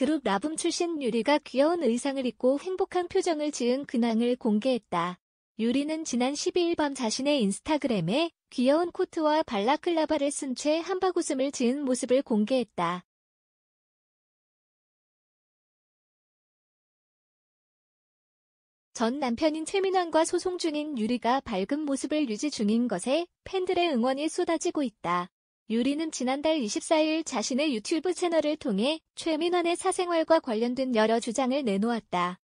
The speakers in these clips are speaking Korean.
그룹 라붐 출신 유리가 귀여운 의상을 입고 행복한 표정을 지은 근황을 공개했다. 유리는 지난 12일 밤 자신의 인스타그램에 귀여운 코트와 발라클라바를 쓴 채 한바구음을 지은 모습을 공개했다. 전 남편인 최민환과 소송 중인 유리가 밝은 모습을 유지 중인 것에 팬들의 응원이 쏟아지고 있다. 유리는 지난달 24일 자신의 유튜브 채널을 통해 최민환의 사생활과 관련된 여러 주장을 내놓았다.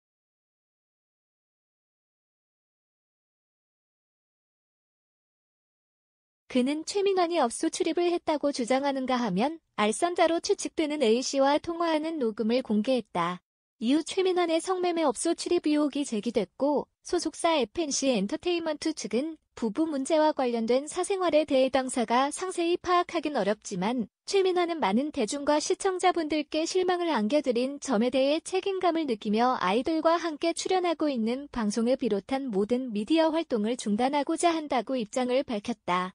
그는 최민환이 업소 출입을 했다고 주장하는가 하면 알선자로 추측되는 A씨와 통화하는 녹음을 공개했다. 이후 최민환의 성매매 업소 출입 의혹이 제기됐고 소속사 FNC 엔터테인먼트 측은 부부 문제와 관련된 사생활에 대해 당사가 상세히 파악하긴 어렵지만 최민화는 많은 대중과 시청자분들께 실망을 안겨드린 점에 대해 책임감을 느끼며 아이돌과 함께 출연하고 있는 방송을 비롯한 모든 미디어 활동을 중단하고자 한다고 입장을 밝혔다.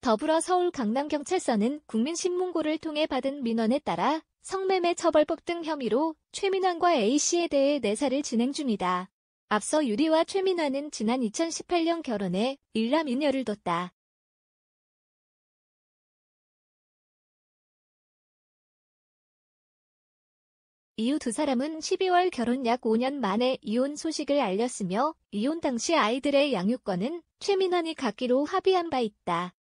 더불어 서울 강남경찰서는 국민신문고를 통해 받은 민원에 따라 성매매 처벌법 등 혐의로 최민환과 A씨에 대해 내사를 진행 중이다. 앞서 유리와 최민환은 지난 2018년 결혼해 일남인녀를 뒀다. 이후 두 사람은 12월 결혼 약 5년 만에 이혼 소식을 알렸으며 이혼 당시 아이들의 양육권은 최민환이 갖기로 합의한 바 있다.